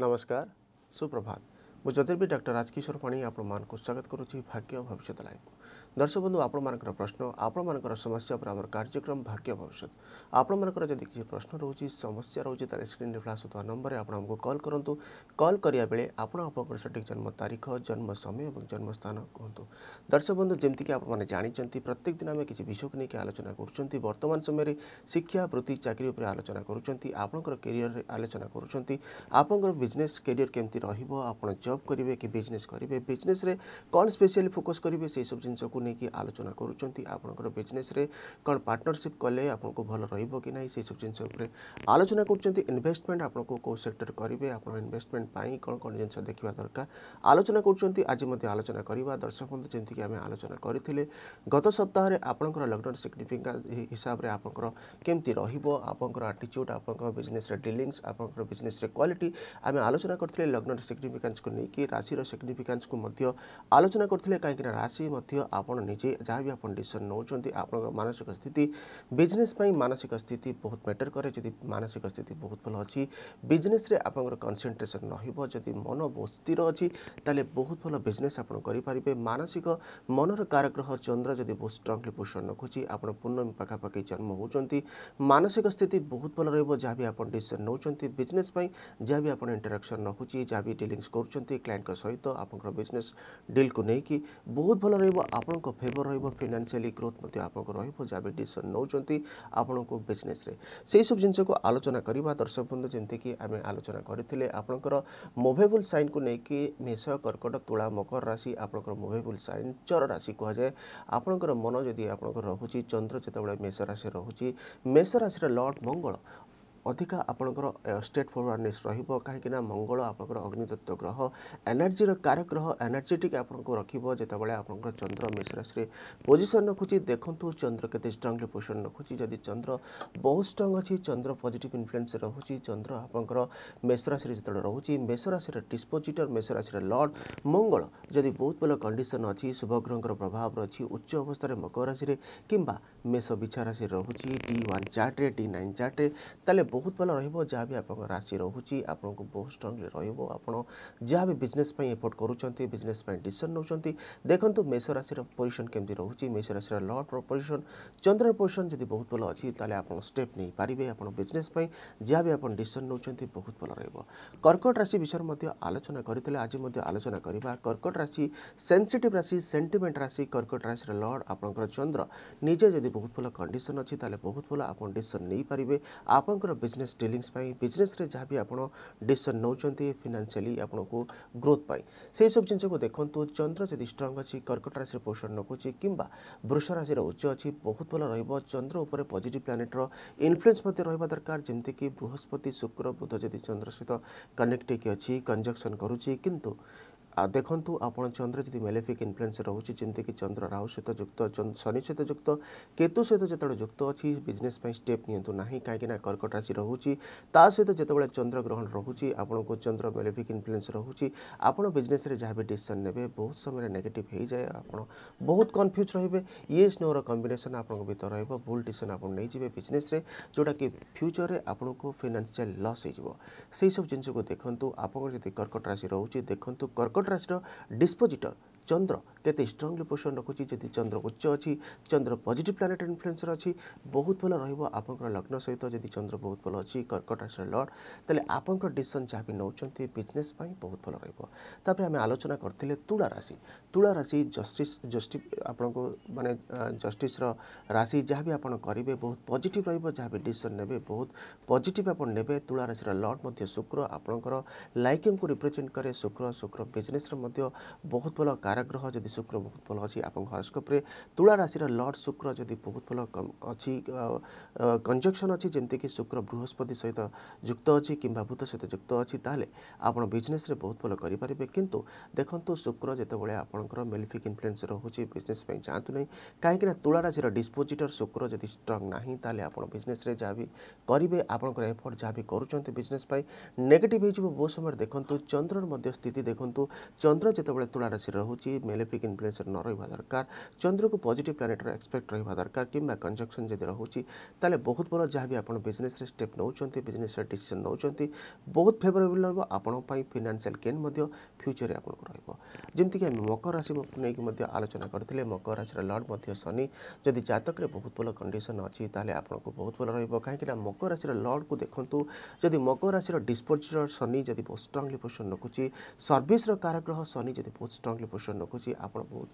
नमस्कार सुप्रभात मुझे ज्योतिर्वी डर राजकिशोर पाणी आपण स्वागत करुच्छी भाग्य भविष्य लाइफ को दर्शक बंधु आपर प्रश्न आपर समस्या पर कार्यक्रम भाग्य भविष्य आपण मर जब किसी प्रश्न रोज समस्या रोचे तेज़े स्क्रीन में फ्लाश होता नंबर में आपको कल करूँ कल करा बेले आप सटिक जन्म तारीख जन्म समय और जन्मस्थान कहतु दर्शक बंधु जमीक आपने जानते प्रत्येक दिन आम किसी विषय को लेकिन आलोचना करुँच समय शिक्षा वृत्ति चाकरी उपर आलोचना करपर के आलोचना करजने कैरियर केमती रोक जब करेंगे कि बिजनेस करेंगे बिजनेस कौन स्पेशियाली फोकस करेंगे से सब जिन নেই আলোচনা করছেন আপনার বিজনেসে কোণ পার্টনরশিপ কলে আপনার ভাল রহব কি না সেসব জিনিস উপরে আলোচনা করছেন ইনভেস্টমেন্ট আপনার কেউ সেক্টর করবে আপনার ইনভেস্টমেন্ট কোণ কোণ জিনিস দেখা দরকার আলোচনা করছেন আজ মধ্যে আলোচনা করা দর্শক বন্ধু যেমি আমি আলোচনা করে গত সপ্তাহে আপনার লকডাউন সিগনিফিকান্স হিসাবে আপনার কমিটি রহব আপনার আটিচ্ୟୁଡ୍ ଆପଣଙ୍କ ବିଜନେସ୍ରେ ଡିଲିଙ୍ଗସ୍ ଆପଣଙ୍କର ବିଜନେସ୍ରେ କ୍ୱାଲିଟି ଆମେ ଆଲୋଚନା କରିଥିଲେ ଲଗ୍ନର ସିଗ୍ନିଫିକାନ୍ସକୁ ନେଇକି ରାଶିର ସିଗ୍ନିଫିକାନ୍ସକୁ ମଧ୍ୟ ଆଲୋଚନା କରିଥିଲେ କାହିଁକିନା ରାଶି ମଧ୍ୟ ଆପଣ ଆପଣ ନିଜେ ଯାହା ବି ଆପଣ ଡିସିସନ୍ ନେଉଛନ୍ତି ଆପଣଙ୍କ ମାନସିକ ସ୍ଥିତି ବିଜନେସ୍ ପାଇଁ ମାନସିକ ସ୍ଥିତି ବହୁତ ମ୍ୟାଟର୍ କରେ ଯଦି ମାନସିକ ସ୍ଥିତି ବହୁତ ଭଲ ଅଛି ବିଜନେସ୍ରେ ଆପଣଙ୍କର କନସେନ୍ଟ୍ରେସନ୍ ରହିବ ଯଦି ମନ ବହୁତ ସ୍ଥିର ଅଛି ତାହେଲେ ବହୁତ ଭଲ ବିଜନେସ୍ ଆପଣ କରିପାରିବେ ମାନସିକ ମନର କାରଗ୍ରହ ଚନ୍ଦ୍ର ଯଦି ବହୁତ ଷ୍ଟ୍ରଙ୍ଗଲି ପୋଜିସନ୍ ରଖୁଛି ଆପଣ ପୂର୍ଣ୍ଣମୀ ପାଖାପାଖି ଜନ୍ମ ହେଉଛନ୍ତି ମାନସିକ ସ୍ଥିତି ବହୁତ ଭଲ ରହିବ ଯାହା ବି ଆପଣ ଡିସିସନ୍ ନେଉଛନ୍ତି ବିଜନେସ୍ ପାଇଁ ଯାହା ବି ଆପଣ ଇଣ୍ଟରାକ୍ସନ୍ ରହୁଛି ଯାହା ବି ଡିଲିଙ୍ଗସ୍ କରୁଛନ୍ତି କ୍ଲାଏଣ୍ଟଙ୍କ ସହିତ ଆପଣଙ୍କର ବିଜନେସ୍ ଡିଲ୍କୁ ନେଇକି ବହୁତ ଭଲ ରହିବ ଆପଣଙ୍କୁ ଆପଣଙ୍କ ଫେଭର ରହିବ ଫିନାନ୍ସିଆଲି ଗ୍ରୋଥ୍ ମଧ୍ୟ ଆପଣଙ୍କୁ ରହିବ ଯାହା ବି ଡିସିସନ୍ ନେଉଛନ୍ତି ଆପଣଙ୍କ ବିଜନେସ୍ରେ ସେହିସବୁ ଜିନିଷକୁ ଆଲୋଚନା କରିବା ଦର୍ଶକ ବନ୍ଧୁ ଯେମିତିକି ଆମେ ଆଲୋଚନା କରିଥିଲେ ଆପଣଙ୍କର ମୋଭେବୁଲ୍ ସାଇନ୍କୁ ନେଇକି ମେଷ କର୍କଟ ତୁଳା ମକର ରାଶି ଆପଣଙ୍କର ମୋଭେବୁଲ୍ ସାଇନ୍ ଚର ରାଶି କୁହାଯାଏ ଆପଣଙ୍କର ମନ ଯଦି ଆପଣଙ୍କର ରହୁଛି ଚନ୍ଦ୍ର ଯେତେବେଳେ ମେଷ ରାଶି ରହୁଛି ମେଷ ରାଶିର ଲଟ୍ ମଙ୍ଗଳ ଅଧିକା ଆପଣଙ୍କର ଷ୍ଟେଟ୍ ଫରୱାର୍ଡ଼ନେସ୍ ରହିବ କାହିଁକିନା ମଙ୍ଗଳ ଆପଣଙ୍କର ଅଗ୍ନିତତ୍ତ୍ୱ ଗ୍ରହ ଏନର୍ଜିର କାରକ ଗ୍ରହ ଏନର୍ଜେଟିକ୍ ଆପଣଙ୍କୁ ରଖିବ ଯେତେବେଳେ ଆପଣଙ୍କର ଚନ୍ଦ୍ର ମେଷ ରାଶିରେ ପୋଜିସନ୍ ରଖୁଛି ଦେଖନ୍ତୁ ଚନ୍ଦ୍ର କେତେ ଷ୍ଟ୍ରଙ୍ଗଲି ପୋଜିସନ୍ ରଖୁଛି ଯଦି ଚନ୍ଦ୍ର ବହୁତ ଷ୍ଟ୍ରଙ୍ଗ ଅଛି ଚନ୍ଦ୍ର ପଜିଟିଭ୍ ଇନଫ୍ଲୁଏନ୍ସ ରହୁଛି ଚନ୍ଦ୍ର ଆପଣଙ୍କର ମେଷ ରାଶିରେ ଯେତେବେଳେ ରହୁଛି ମେଷ ରାଶିର ଡିସ୍ପୋଜିଟର୍ ମେଷ ରାଶିର ଲର୍ଡ଼ ମଙ୍ଗଳ ଯଦି ବହୁତ ଭଲ କଣ୍ଡିସନ୍ ଅଛି ଶୁଭଗ୍ରହଙ୍କର ପ୍ରଭାବ ଅଛି ଉଚ୍ଚ ଅବସ୍ଥାରେ ମକର ରାଶିରେ କିମ୍ବା ମେଷ ବିଛା ରାଶିରେ ରହୁଛି ଡି ୱାନ୍ ଚାର୍ଟରେ ଡି ନାଇନ୍ ଚାର୍ଟରେ ତାହେଲେ ବହୁତ ଭଲ ରହିବ ଯାହା ବି ଆପଣଙ୍କ ରାଶି ରହୁଛି ଆପଣଙ୍କୁ ବହୁତ ଷ୍ଟ୍ରଙ୍ଗଲି ରହିବ ଆପଣ ଯାହା ବି ବିଜନେସ୍ ପାଇଁ ଏଫର୍ଟ କରୁଛନ୍ତି ବିଜନେସ୍ ପାଇଁ ଡିସିସନ୍ ନେଉଛନ୍ତି ଦେଖନ୍ତୁ ମେଷ ରାଶିର ପୋଜିସନ୍ କେମିତି ରହୁଛି ମେଷ ରାଶିର ଲଟ୍ର ପୋଜିସନ୍ ଚନ୍ଦ୍ରର ପୋଜିସନ୍ ଯଦି ବହୁତ ଭଲ ଅଛି ତାହେଲେ ଆପଣ ଷ୍ଟେପ୍ ନେଇପାରିବେ ଆପଣ ବିଜନେସ୍ ପାଇଁ ଯାହା ବି ଆପଣ ଡିସିସନ୍ ନେଉଛନ୍ତି ବହୁତ ଭଲ ରହିବ କର୍କଟ ରାଶି ବିଷୟରେ ମଧ୍ୟ ଆଲୋଚନା କରିଥିଲେ ଆଜି ମଧ୍ୟ ଆଲୋଚନା କରିବା କର୍କଟ ରାଶି ସେନ୍ସିଟିଭ୍ ରାଶି ସେଣ୍ଟିମେଣ୍ଟ ରାଶି କର୍କଟ ରାଶିର ଲର୍ଡ଼ ଆପଣଙ୍କର ଚନ୍ଦ୍ର ନିଜେ ଯଦି ବହୁତ ଭଲ କଣ୍ଡିସନ୍ ଅଛି ତାହେଲେ ବହୁତ ଭଲ ଆପଣ ଡିସିସନ୍ ନେଇପାରିବେ ଆପଣଙ୍କର ବିଜନେସ୍ ଡିଲିଙ୍ଗସ୍ ପାଇଁ ବିଜନେସ୍ରେ ଯାହା ବି ଆପଣ ଡିସିସନ୍ ନେଉଛନ୍ତି ଫିନାନ୍ସିଆଲି ଆପଣଙ୍କୁ ଗ୍ରୋଥ୍ ପାଇଁ ସେହିସବୁ ଜିନିଷକୁ ଦେଖନ୍ତୁ ଚନ୍ଦ୍ର ଯଦି ଷ୍ଟ୍ରଙ୍ଗ ଅଛି କର୍କଟ ରାଶିରେ ପୋଜିସନ୍ ରଖୁଛି କିମ୍ବା ବୃଷ ରାଶିର ଉଚ୍ଚ ଅଛି ବହୁତ ଭଲ ରହିବ ଚନ୍ଦ୍ର ଉପରେ ପଜିଟିଭ୍ ପ୍ଲାନେଟ୍ର ଇନଫ୍ଲୁଏନ୍ସ ମଧ୍ୟ ରହିବା ଦରକାର ଯେମିତିକି ବୃହସ୍ପତି ଶୁକ୍ର ବୁଧ ଯଦି ଚନ୍ଦ୍ର ସହିତ କନେକ୍ଟ ହେଇକି ଅଛି କଞ୍ଜକ୍ସନ୍ କରୁଛି କିନ୍ତୁ ଦେଖନ୍ତୁ ଆପଣ ଚନ୍ଦ୍ର ଯଦି ମେଲେଫିକ୍ ଇନଫ୍ଲୁଏନ୍ସ ରହୁଛି ଯେମିତିକି ଚନ୍ଦ୍ର ରାହୁ ସହିତ ଯୁକ୍ତ ଶନି ସହିତ ଯୁକ୍ତ କେତୁ ସହିତ ଯେତେବେଳେ ଯୁକ୍ତ ଅଛି ବିଜନେସ୍ ପାଇଁ ଷ୍ଟେପ୍ ନିଅନ୍ତୁ ନାହିଁ କାହିଁକିନା କର୍କଟ ରାଶି ରହୁଛି ତା ସହିତ ଯେତେବେଳେ ଚନ୍ଦ୍ର ଗ୍ରହଣ ରହୁଛି ଆପଣଙ୍କୁ ଚନ୍ଦ୍ର ମେଲେଫିକ୍ ଇନଫ୍ଲୁଏନ୍ସ ରହୁଛି ଆପଣ ବିଜନେସ୍ରେ ଯାହା ବି ଡିସିସନ୍ ନେବେ ବହୁତ ସମୟରେ ନେଗେଟିଭ୍ ହେଇଯାଏ ଆପଣ ବହୁତ କନଫ୍ୟୁଜ୍ ରହିବେ ୟେସ୍ ନୋର କମ୍ବିନେସନ୍ ଆପଣଙ୍କ ଭିତରେ ରହିବ ଭୁଲ ଡିସିସନ୍ ଆପଣ ନେଇଯିବେ ବିଜନେସ୍ରେ ଯେଉଁଟାକି ଫ୍ୟୁଚର୍ରେ ଆପଣଙ୍କୁ ଫିନାନ୍ସିଆଲ୍ ଲସ୍ ହେଇଯିବ ସେହିସବୁ ଜିନିଷକୁ ଦେଖନ୍ତୁ ଆପଣଙ୍କର ଯଦି କର୍କଟ ରାଶି ରହୁଛି ଦେଖନ୍ତୁ କର୍କଟ control trust depositor চন্দ্র কেতে ষ্ট্রংলি পোষণ রাখুছি যদি চন্দ্র উচ্চ অছি চন্দ্র পজিটিভ প্লানেট ইনফ্লুয়েন্সর অছি বহুত ভাল রহব আপনার লগ্ন সহিত যদি চন্দ্র বহুত ভাল অছি কর্কট রাশির লর্ড তাহলে আপনার ডিসিশন যা বি নেছেন বিজনেস পাই বহুত ভাল রহব তাপরে আমি আলোচনা করলে তুলা রাশি তুলা রাশি জস্টিস জস্টি আপনার মানে জস্টিসর রাশি যা বি আপনার করবে বহুত পজিটিভ রহব যা বি ডিসিশন নেবে বহুত পজিটিভ আপনার নেবে তুলা রাশির লর্ড মধ্যে শুক্র আপনার লাইকিমকে রিপ্রেজেন্ট করে শুক্র শুক্র বিজনেসর মধ্যে বহুত ভাল ଗ୍ରହ ଯଦି ଶୁକ୍ର ବହୁତ ଭଲ ଅଛି ଆପଣଙ୍କ ହରସ୍କୋପ୍ରେ ତୁଳା ରାଶିର ଲର୍ଡ଼ ଶୁକ୍ର ଯଦି ବହୁତ ଭଲ ଅଛି କଞ୍ଜକ୍ସନ୍ ଅଛି ଯେମିତିକି ଶୁକ୍ର ବୃହସ୍ପତି ସହିତ ଯୁକ୍ତ ଅଛି କିମ୍ବା ବୁଧ ସହିତ ଯୁକ୍ତ ଅଛି ତାହେଲେ ଆପଣ ବିଜନେସ୍ରେ ବହୁତ ଭଲ କରିପାରିବେ କିନ୍ତୁ ଦେଖନ୍ତୁ ଶୁକ୍ର ଯେତେବେଳେ ଆପଣଙ୍କର ମେଲିଫିକ୍ ଇନଫ୍ଲୁଏନ୍ସ ରହୁଛି ବିଜନେସ୍ ପାଇଁ ଯାଆନ୍ତୁ ନାହିଁ କାହିଁକିନା ତୁଳା ରାଶିର ଡିସ୍ପୋଜିଟର୍ ଶୁକ୍ର ଯଦି ଷ୍ଟ୍ରଙ୍ଗ ନାହିଁ ତାହେଲେ ଆପଣ ବିଜନେସ୍ରେ ଯାହା ବି କରିବେ ଆପଣଙ୍କର ଏଫର୍ଟ ଯାହା ବି କରୁଛନ୍ତି ବିଜନେସ୍ ପାଇଁ ନେଗେଟିଭ୍ ହେଇଯିବ ବହୁତ ସମୟରେ ଦେଖନ୍ତୁ ଚନ୍ଦ୍ରର ମଧ୍ୟ ସ୍ଥିତି ଦେଖନ୍ତୁ ଚନ୍ଦ୍ର ଯେତେବେଳେ ତୁଳା ରାଶିରେ ରହୁଛି रही मेलेफिक इनफ्लुएंस न रही दरकार चंद्र को पजिट प्लानेटर एक्सपेक्ट रहा दरकार कि कंजक्शन जब रोचे तेल बहुत भल जहाँ भी आप बिजनेस स्टेप नौ बिजनेस डिसीजन नौ बहुत फेवरेबल रही फिनान्सीआल गेन फ्यूचर में आपको रमती आम मकर राशि नहीं आलोचना करते मकर राशि लड शनि जदि जतक बहुत भल कंडीशन अच्छी तेल आपको बहुत भल रहा कहीं मकर राशि लर्ड को देखूँ जदि मकर राशि डिस्पोजर शनि जब बहुत स्ट्रंगली पोजिशन रखुच्छी सर्विस कारक शनि जब बहुत स्ट्रंगली पोजिशन ଆଶା ରଖୁଛି ଆପଣ ବହୁତ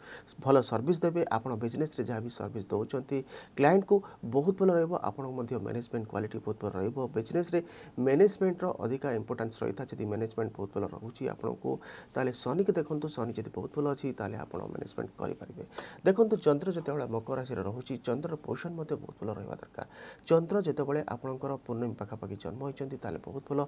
ଭଲ ସର୍ଭିସ୍ ଦେବେ ଆପଣ ବିଜନେସ୍ରେ ଯାହା ବି ସର୍ଭିସ୍ ଦେଉଛନ୍ତି କ୍ଲାଏଣ୍ଟକୁ ବହୁତ ଭଲ ରହିବ ଆପଣଙ୍କୁ ମଧ୍ୟ ମ୍ୟାନେଜମେଣ୍ଟ କ୍ୱାଲିଟି ବହୁତ ଭଲ ରହିବ ବିଜନେସ୍ରେ ମ୍ୟାନେଜମେଣ୍ଟର ଅଧିକା ଇମ୍ପୋର୍ଟାନ୍ସ ରହିଥାଏ ଯଦି ମ୍ୟାନେଜମେଣ୍ଟ ବହୁତ ଭଲ ରହୁଛି ଆପଣଙ୍କୁ ତାହେଲେ ଶନିକି ଦେଖନ୍ତୁ ଶନି ଯଦି ବହୁତ ଭଲ ଅଛି ତାହେଲେ ଆପଣ ମ୍ୟାନେଜମେଣ୍ଟ କରିପାରିବେ ଦେଖନ୍ତୁ ଚନ୍ଦ୍ର ଯେତେବେଳେ ମକର ରାଶିରେ ରହୁଛି ଚନ୍ଦ୍ରର ପୋଜିସନ୍ ମଧ୍ୟ ବହୁତ ଭଲ ରହିବା ଦରକାର ଚନ୍ଦ୍ର ଯେତେବେଳେ ଆପଣଙ୍କର ପୂର୍ଣ୍ଣିମା ପାଖାପାଖି ଜନ୍ମ ହୋଇଛନ୍ତି ତାହେଲେ ବହୁତ ଭଲ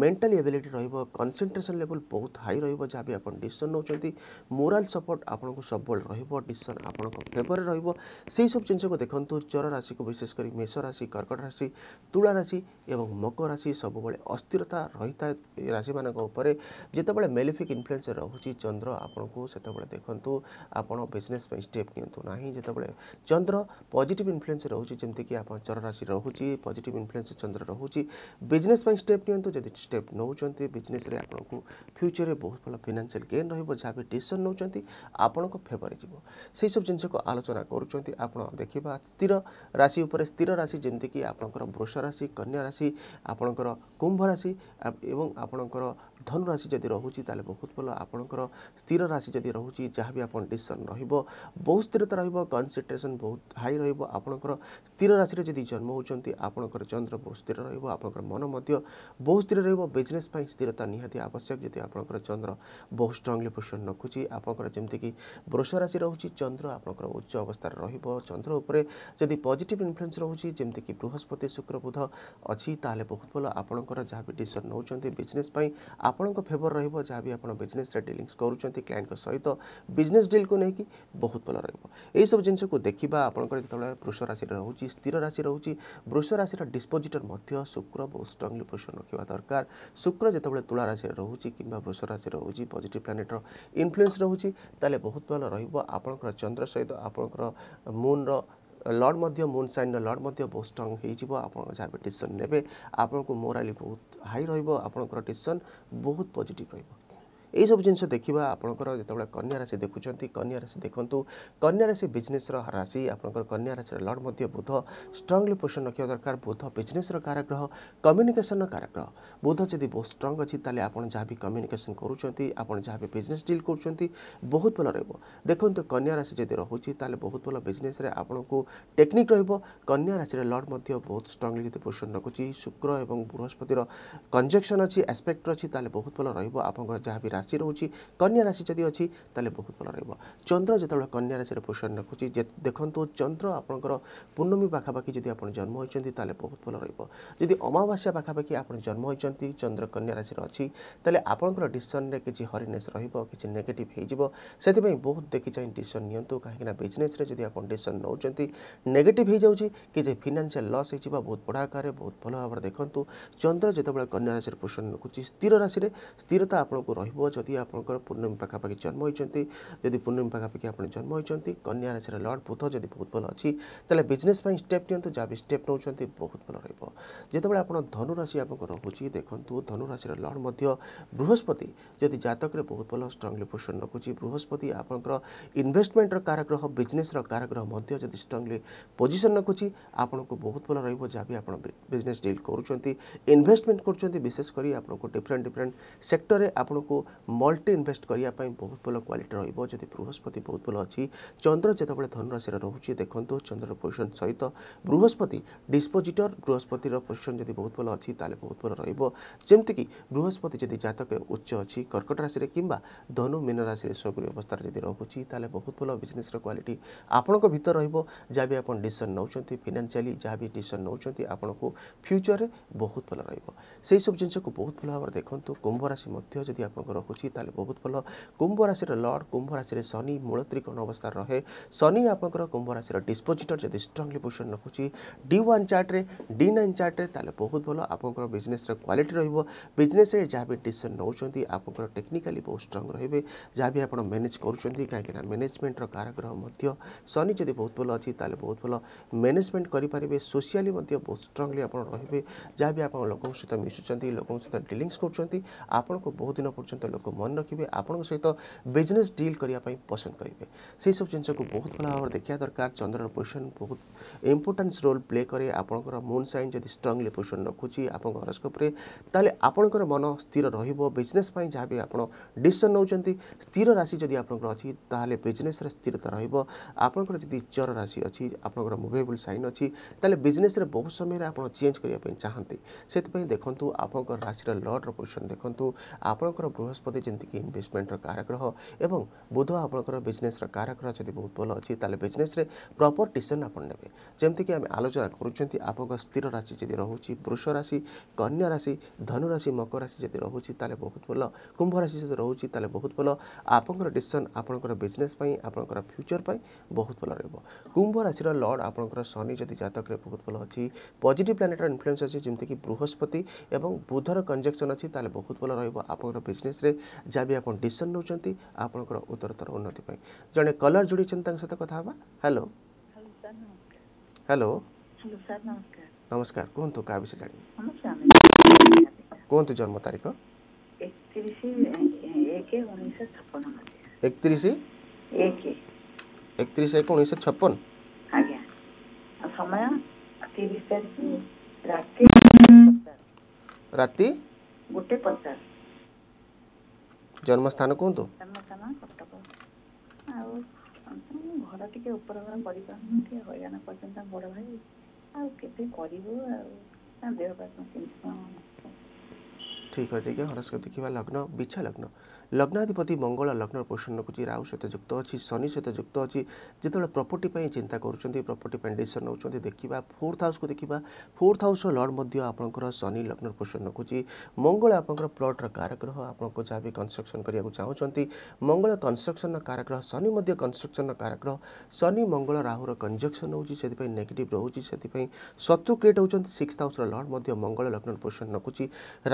ମେଣ୍ଟାଲି ଏବିଲିଟି ରହିବ କନସେନ୍ଟ୍ରେସନ୍ ଲେଭଲ୍ ବହୁତ ହାଇ ରହିବ ଯାହା ବି ଆପଣ ଡିସିସନ୍ ନେଉଛନ୍ତି ମୋର ଟୋଟାଲ୍ ସପୋର୍ଟ ଆପଣଙ୍କୁ ସବୁବେଳେ ରହିବ ଡିସିସନ୍ ଆପଣଙ୍କ ଫେଭରରେ ରହିବ ସେହିସବୁ ଜିନିଷକୁ ଦେଖନ୍ତୁ ଚର ରାଶିକୁ ବିଶେଷ କରି ମେଷ ରାଶି କର୍କଟ ରାଶି ତୁଳା ରାଶି ଏବଂ ମକର ରାଶି ସବୁବେଳେ ଅସ୍ଥିରତା ରହିଥାଏ ଏ ରାଶିମାନଙ୍କ ଉପରେ ଯେତେବେଳେ ମେଲିଫିକ୍ ଇନଫ୍ଲୁଏନ୍ସ ରହୁଛି ଚନ୍ଦ୍ର ଆପଣଙ୍କୁ ସେତେବେଳେ ଦେଖନ୍ତୁ ଆପଣ ବିଜନେସ୍ ପାଇଁ ଷ୍ଟେପ୍ ନିଅନ୍ତୁ ନାହିଁ ଯେତେବେଳେ ଚନ୍ଦ୍ର ପଜିଟିଭ୍ ଇନଫ୍ଲୁଏନ୍ସ ରହୁଛି ଯେମିତିକି ଆପଣ ଚର ରାଶି ରହୁଛି ପଜିଟିଭ୍ ଇନଫ୍ଲୁଏନ୍ସ ଚନ୍ଦ୍ର ରହୁଛି ବିଜନେସ୍ ପାଇଁ ଷ୍ଟେପ୍ ନିଅନ୍ତୁ ଯଦି ଷ୍ଟେପ୍ ନେଉଛନ୍ତି ବିଜନେସ୍ରେ ଆପଣଙ୍କୁ ଫ୍ୟୁଚର୍ରେ ବହୁତ ଭଲ ଫିନାନ୍ସିଆଲ୍ ଗେନ୍ ରହିବ ଯାହା ବି ଡିସିସନ୍ ନେଉଛନ୍ତି ଆପଣଙ୍କ ଫେଭର ଯିବ ସେହିସବୁ ଜିନିଷକୁ ଆଲୋଚନା କରୁଛନ୍ତି ଆପଣ ଦେଖିବା ସ୍ଥିର ରାଶି ଉପରେ ସ୍ଥିର ରାଶି ଯେମିତିକି ଆପଣଙ୍କର ବୃଷ ରାଶି କନ୍ୟା ରାଶି ଆପଣଙ୍କର କୁମ୍ଭ ରାଶି ଏବଂ ଆପଣଙ୍କର ଧନୁ ରାଶି ଯଦି ରହୁଛି ତାହେଲେ ବହୁତ ଭଲ ଆପଣଙ୍କର ସ୍ଥିର ରାଶି ଯଦି ରହୁଛି ଯାହା ବି ଆପଣ ଡିସିସନ୍ ରହିବ ବହୁତ ସ୍ଥିରତା ରହିବ କନସେଣ୍ଟ୍ରେସନ୍ ବହୁତ ହାଇ ରହିବ ଆପଣଙ୍କର ସ୍ଥିର ରାଶିରେ ଯଦି ଜନ୍ମ ହେଉଛନ୍ତି ଆପଣଙ୍କର ଚନ୍ଦ୍ର ବହୁତ ସ୍ଥିର ରହିବ ଆପଣଙ୍କର ମନ ମଧ୍ୟ ବହୁତ ସ୍ଥିର ରହିବ ବିଜନେସ୍ ପାଇଁ ସ୍ଥିରତା ନିହାତି ଆବଶ୍ୟକ ଯଦି ଆପଣଙ୍କର ଚନ୍ଦ୍ର ବହୁତ ଷ୍ଟ୍ରଙ୍ଗଲି ପୋଜିସନ୍ ରଖୁଛି ଆପଣ ଆପଣଙ୍କର ଯେମିତିକି ବୃଷ ରାଶି ରହୁଛି ଚନ୍ଦ୍ର ଆପଣଙ୍କର ଉଚ୍ଚ ଅବସ୍ଥାରେ ରହିବ ଚନ୍ଦ୍ର ଉପରେ ଯଦି ପଜିଟିଭ୍ ଇନଫ୍ଲୁଏନ୍ସ ରହୁଛି ଯେମିତିକି ବୃହସ୍ପତି ଶୁକ୍ର ବୁଧ ଅଛି ତାହେଲେ ବହୁତ ଭଲ ଆପଣଙ୍କର ଯାହା ବି ଡିସିସନ୍ ନେଉଛନ୍ତି ବିଜନେସ୍ ପାଇଁ ଆପଣଙ୍କ ଫେଭର ରହିବ ଯାହା ବି ଆପଣ ବିଜନେସ୍ରେ ଡିଲିଙ୍ଗସ୍ କରୁଛନ୍ତି କ୍ଲାଏଣ୍ଟଙ୍କ ସହିତ ବିଜନେସ୍ ଡିଲ୍କୁ ନେଇକି ବହୁତ ଭଲ ରହିବ ଏହିସବୁ ଜିନିଷକୁ ଦେଖିବା ଆପଣଙ୍କର ଯେତେବେଳେ ବୃଷ ରାଶିରେ ରହୁଛି ସ୍ଥିର ରାଶି ରହୁଛି ବୃଷ ରାଶିର ଡିସ୍ପୋଜିଟର୍ ମଧ୍ୟ ଶୁକ୍ର ବହୁତ ଷ୍ଟ୍ରଙ୍ଗଲି ପୋଜିସନ୍ ରଖିବା ଦରକାର ଶୁକ୍ର ଯେତେବେଳେ ତୁଳା ରାଶିରେ ରହୁଛି କିମ୍ବା ବୃଷ ରାଶିରେ ରହୁଛି ପଜିଟିଭ୍ ପ୍ଲାନେଟ୍ର ଇନଫ୍ଲୁଏନ୍ସ ରହୁଛି ହେଉଛି ତାହେଲେ ବହୁତ ଭଲ ରହିବ ଆପଣଙ୍କର ଚନ୍ଦ୍ର ସହିତ ଆପଣଙ୍କର ମୁନ୍ର লর্ড মধ্য মুন সাইনর লর্ড মধ্য বহু স্ট্রং হয়েযিব আপনার যা বি ডিসিশন নেবে আপনার মোরালি বহুত হাই রহব আপনার ডিসিশন বহুত পজিটিভ রহব ଏଇସବୁ ଜିନିଷ ଦେଖିବା ଆପଣଙ୍କର ଯେତେବେଳେ କନ୍ୟା ରାଶି ଦେଖୁଛନ୍ତି କନ୍ୟା ରାଶି ଦେଖନ୍ତୁ କନ୍ୟା ରାଶି ବିଜନେସ୍ର ରାଶି ଆପଣଙ୍କର କନ୍ୟା ରାଶିର ଲର୍ଡ଼ ମଧ୍ୟ ବୁଧ ଷ୍ଟ୍ରଙ୍ଗଲି ପୋଜିସନ୍ ରଖିବା ଦରକାର ବୁଧ ବିଜନେସ୍ର କାରାଗ୍ରହ କମ୍ୟୁନିକେସନ୍ର କାରାଗ୍ରହ ବୁଧ ଯଦି ବହୁତ ଷ୍ଟ୍ରଙ୍ଗ ଅଛି ତାହେଲେ ଆପଣ ଯାହା ବି କମ୍ୟୁନିକେସନ୍ କରୁଛନ୍ତି ଆପଣ ଯାହା ବି ବିଜନେସ୍ ଡିଲ୍ କରୁଛନ୍ତି ବହୁତ ଭଲ ରହିବ ଦେଖନ୍ତୁ କନ୍ୟା ରାଶି ଯଦି ରହୁଛି ତାହେଲେ ବହୁତ ଭଲ ବିଜନେସ୍ରେ ଆପଣଙ୍କୁ ଟେକ୍ନିକ୍ ରହିବ କନ୍ୟା ରାଶିର ଲର୍ଡ଼ ମଧ୍ୟ ବହୁତ ଷ୍ଟ୍ରଙ୍ଗଲି ଯଦି ପୋଜିସନ୍ ରଖୁଛି ଶୁକ୍ର ଏବଂ ବୃହସ୍ପତିର କଞ୍ଜେକ୍ସନ୍ ଅଛି ଆସ୍ପେକ୍ଟ ଅଛି ତାହେଲେ ବହୁତ ଭଲ ରହିବ ଆପଣଙ୍କର ଯାହା ବି রাশি রয়েছে কন্যা রাশি যদি অছি তাহলে বহুত ভালো রহব চন্দ্র যেতবে কন্যা রাশির পোষণ রাখুছি দেখুন চন্দ্র আপনার পূর্ণমী পাখাপাখি যদি আপনার জন্ম হয়েছেন তাহলে বহুত ভালো রহব যদি অমাবাস্যা পাখাপাখি আপনার জন্ম হয়েছেন চন্দ্র কন্যা রাশির অছি তাহলে আপনার ডিসিশনরে কিছু হরিনেস রহব কিছু নেগেটিভ হয়েযিব সেপাই বহুত দেখি চাই ডিসিশন নিয়ন্তু কিনা বিজনেসরে যদি আপনার ডিসিশন নৌকর নেগেটিভ হয়ে যাচ্ছে কিছু ফিনান্সিয়াল লস হয়ে বহুত বড় আকারে বহুত ভালো ভাবে দেখুন চন্দ্র যেতবে কন্যা রাশির পোষণ রাখুছি স্থির রাশি স্থিরতা আপনার রহব ଯଦି ଆପଣଙ୍କର ପୂର୍ଣ୍ଣମୀ ପାଖାପାଖି ଜନ୍ମ ହୋଇଛନ୍ତି ଯଦି ପୂର୍ଣ୍ଣମୀ ପାଖାପାଖି ଆପଣ ଜନ୍ମ ହୋଇଛନ୍ତି କନ୍ୟା ରାଶିର ଲର୍ଡ଼ ବୁଧ ଯଦି ବହୁତ ଭଲ ଅଛି ତାହେଲେ ବିଜନେସ୍ ପାଇଁ ଷ୍ଟେପ୍ ନିଅନ୍ତୁ ଯାହା ବି ଷ୍ଟେପ୍ ନେଉଛନ୍ତି ବହୁତ ଭଲ ରହିବ ଯେତେବେଳେ ଆପଣ ଧନୁରାଶି ଆପଣଙ୍କ ରହୁଛି ଦେଖନ୍ତୁ ଧନୁରାଶିର ଲର୍ଡ଼ ମଧ୍ୟ ବୃହସ୍ପତି ଯଦି ଜାତକରେ ବହୁତ ଭଲ ଷ୍ଟ୍ରଙ୍ଗଲି ପୋଜିସନ୍ ରଖୁଛି ବୃହସ୍ପତି ଆପଣଙ୍କର ଇନଭେଷ୍ଟମେଣ୍ଟର କାରଗ୍ରହ ବିଜନେସ୍ର କାରଗ୍ରହ ମଧ୍ୟ ଯଦି ଷ୍ଟ୍ରଙ୍ଗଲି ପୋଜିସନ୍ ରଖୁଛି ଆପଣଙ୍କୁ ବହୁତ ଭଲ ରହିବ ଯାହା ବି ଆପଣ ବିଜନେସ୍ ଡିଲ୍ କରୁଛନ୍ତି ଇନଭେଷ୍ଟମେଣ୍ଟ କରୁଛନ୍ତି ବିଶେଷ କରି ଆପଣଙ୍କୁ ଡିଫରେଣ୍ଟ ଡିଫରେଣ୍ଟ ସେକ୍ଟରରେ ଆପଣଙ୍କୁ ମଲ୍ଟି ଇନଭେଷ୍ଟ କରିବା ପାଇଁ ବହୁତ ଭଲ କ୍ୱାଲିଟି ରହିବ ଯଦି ବୃହସ୍ପତି ବହୁତ ଭଲ ଅଛି ଚନ୍ଦ୍ର ଯେତେବେଳେ ଧନୁରାଶିରେ ରହୁଛି ଦେଖନ୍ତୁ ଚନ୍ଦ୍ରର ପୋଜିସନ୍ ସହିତ ବୃହସ୍ପତି ଡିସ୍ପୋଜିଟର ବୃହସ୍ପତିର ପୋଜିସନ୍ ଯଦି ବହୁତ ଭଲ ଅଛି ତାହେଲେ ବହୁତ ଭଲ ରହିବ ଯେମିତିକି ବୃହସ୍ପତି ଯଦି ଜାତକରେ ଉଚ୍ଚ ଅଛି କର୍କଟ ରାଶିରେ କିମ୍ବା ଧନୁ ମୀନ ରାଶିରେ ସଗୁରୀ ଅବସ୍ଥାରେ ଯଦି ରହୁଛି ତାହେଲେ ବହୁତ ଭଲ ବିଜନେସ୍ର କ୍ୱାଲିଟି ଆପଣଙ୍କ ଭିତରେ ରହିବ ଯାହା ବି ଆପଣ ଡିସିସନ୍ ନେଉଛନ୍ତି ଫିନାନ୍ସିଆଲି ଯାହା ବି ଡିସିସନ୍ ନେଉଛନ୍ତି ଆପଣଙ୍କୁ ଫ୍ୟୁଚରରେ ବହୁତ ଭଲ ରହିବ ସେହିସବୁ ଜିନିଷକୁ ବହୁତ ଭଲ ଭାବରେ ଦେଖନ୍ତୁ କୁମ୍ଭ ରାଶି ମଧ୍ୟ ଯଦି ଆପଣଙ୍କର ଲାଗୁଛି ତାହେଲେ ବହୁତ ଭଲ କୁମ୍ଭ ରାଶିର ଲର୍ଡ଼ କୁମ୍ଭ ରାଶିରେ ଶନି ମୂଳ ତ୍ରିକୋଣ ଅବସ୍ଥାରେ ରହେ ଶନି ଆପଣଙ୍କର କୁମ୍ଭ ରାଶିର ଡିସ୍ପୋଜିଟର ଯଦି ଷ୍ଟ୍ରଙ୍ଗଲି ପୋଜିସନ୍ ରଖୁଛି ଡି ୱାନ୍ ଚାର୍ଟରେ ଡି ନାଇନ୍ ଚାର୍ଟରେ ତାହେଲେ ବହୁତ ଭଲ ଆପଣଙ୍କର ବିଜନେସ୍ର କ୍ୱାଲିଟି ରହିବ ବିଜନେସ୍ରେ ଯାହା ବି ଡିସିସନ୍ ନେଉଛନ୍ତି ଆପଣଙ୍କର ଟେକ୍ନିକାଲି ବହୁତ ଷ୍ଟ୍ରଙ୍ଗ ରହିବେ ଯାହା ବି ଆପଣ ମ୍ୟାନେଜ୍ କରୁଛନ୍ତି କାହିଁକିନା ମ୍ୟାନେଜମେଣ୍ଟର କାରଗ୍ରହ ମଧ୍ୟ ଶନି ଯଦି ବହୁତ ଭଲ ଅଛି ତାହେଲେ ବହୁତ ଭଲ ମ୍ୟାନେଜମେଣ୍ଟ କରିପାରିବେ ସୋସିଆଲି ମଧ୍ୟ ବହୁତ ଷ୍ଟ୍ରଙ୍ଗଲି ଆପଣ ରହିବେ ଯାହା ବି ଆପଣ ଲୋକଙ୍କ ସହିତ ମିଶୁଛନ୍ତି ଲୋକଙ୍କ ସହିତ ଡିଲିଙ୍ଗସ୍ କରୁଛନ୍ତି ଆପଣଙ୍କୁ ବହୁତ ଦିନ ପର୍ଯ୍ୟନ୍ତ लोक मन रखिए आपण सहित बिजनेस डिल करने पसंद करेंगे से सब जिन बहुत भल भाव देखा दरकार चंद्रर पोजिशन बहुत इंपोर्टान्स रोल प्ले कै आपंकर मुन सैन जब स्ट्रंगली पोजिशन रखुच्छी आप हरस्कोप्रे आपणकर मन स्थिर रजनेस जहाँ भी आप डिसीसन नौ स्थिर राशि जब आप अच्छी ताल बिजनेस स्थिरता रपणकर जब चर राशि अच्छी आपंकर मुभेबल सैन अच्छी तेल बिजनेस बहुत समय आप चेज करने चाहते से देखूँ आप राशि लर्डर पोजिशन देखूँ आपंकर बृहस्पति ବନସ୍ପତି ଯେମିତିକି ଇନଭେଷ୍ଟମେଣ୍ଟର କାରକ ରହ ଏବଂ ବୁଧ ଆପଣଙ୍କର ବିଜନେସ୍ର କାରକ ରହ ଯଦି ବହୁତ ଭଲ ଅଛି ତାହେଲେ ବିଜନେସ୍ରେ ପ୍ରପର୍ ଡିସିସନ୍ ଆପଣ ନେବେ ଯେମିତିକି ଆମେ ଆଲୋଚନା କରୁଛନ୍ତି ଆପଣଙ୍କ ସ୍ଥିର ରାଶି ଯଦି ରହୁଛି ବୃଷ ରାଶି କନ୍ୟା ରାଶି ଧନୁରାଶି ମକର ରାଶି ଯଦି ରହୁଛି ତାହେଲେ ବହୁତ ଭଲ କୁମ୍ଭ ରାଶି ଯଦି ରହୁଛି ତାହେଲେ ବହୁତ ଭଲ ଆପଣଙ୍କର ଡିସିସନ୍ ଆପଣଙ୍କର ବିଜନେସ୍ ପାଇଁ ଆପଣଙ୍କର ଫ୍ୟୁଚର୍ ପାଇଁ ବହୁତ ଭଲ ରହିବ କୁମ୍ଭ ରାଶିର ଲର୍ଡ଼ ଆପଣଙ୍କର ଶନି ଯଦି ଜାତକରେ ବହୁତ ଭଲ ଅଛି ପଜିଟିଭ୍ ପ୍ଲାନେଟ୍ର ଇନଫ୍ଲୁଏନ୍ସ ଅଛି ଯେମିତିକି ବୃହସ୍ପତି ଏବଂ ବୁଧର କଞ୍ଜେକ୍ସନ୍ ଅଛି ତାହେଲେ ବହୁତ ଭଲ ରହିବ ଆପଣଙ୍କର ବିଜନେସ୍ରେ ଯାହା ବି ଆପଣ ଡିସିସନ୍ ନେଉଛନ୍ତି ଆପଣଙ୍କର ଉତ୍ତରତର ଉନ୍ନତି ପାଇଁ ଜଣେ କଲର୍ ଯୋଡ଼ିଛନ୍ତି ତାଙ୍କ ସହିତ କଥା ହେବା ହ୍ୟାଲୋ ହ୍ୟାଲୋ ନମସ୍କାର କୁହନ୍ତୁ କାହା ବିଷୟ ଜାଣିବେ କୁହନ୍ତୁ ଜନ୍ମ ତାରିଖ একত্রিশ একত্রিশ এক উনিশশো ছপন রাতে গোটে পচাশ ଜନ୍ମସ୍ଥାନ କୁହନ୍ତୁ ଜନ୍ମସ୍ଥାନ କଟକ ଆଉ ଘର ଟିକେ ଉପର ଘର କରିପାରୁନି ଟିକେ ହଇରାଣ କରିଛନ୍ତି ବଡ଼ ଭାଇ ଆଉ କେବେ କରିବୁ ଆଉ ଦେହ ପାଖ ଠିକ୍ ଅଛି ଆଜ୍ଞା ହରସ୍କୋପ୍ ଦେଖିବା ଲଗ୍ନ ବିଛା ଲଗ୍ନ लग्नाधिपति मंगल लग्न पोषण नखु राहु सहित जुक्त अघि शनि सहित जुक्त अझै जति बेला प्रपर्टी चिंता गरुन्छ प्रपर्टी पेन्डिसन नहुन्छ देखा फोर्थ हाउस को देखा फोर्थ हाउस र लड्नु शनि लग्न पोषण नखुन्छ मङ्गल आपन प्लट्र काग्रह आपि कन्सट्रक्सन गर्दा चाहन्छ मङ्गल कन्सट्रक्सन र काग्रह शनिस्ट्रक्सन र काग्रह शनि मंगल मङ्गल राह्र कन्जक्सन हुन्छ नेगेटिभ रहेछ शत्रु क्रिएट हुन्छ सिक्सथ हाउस र लड्थ्यो मङ्गल लग्न पोषण नखु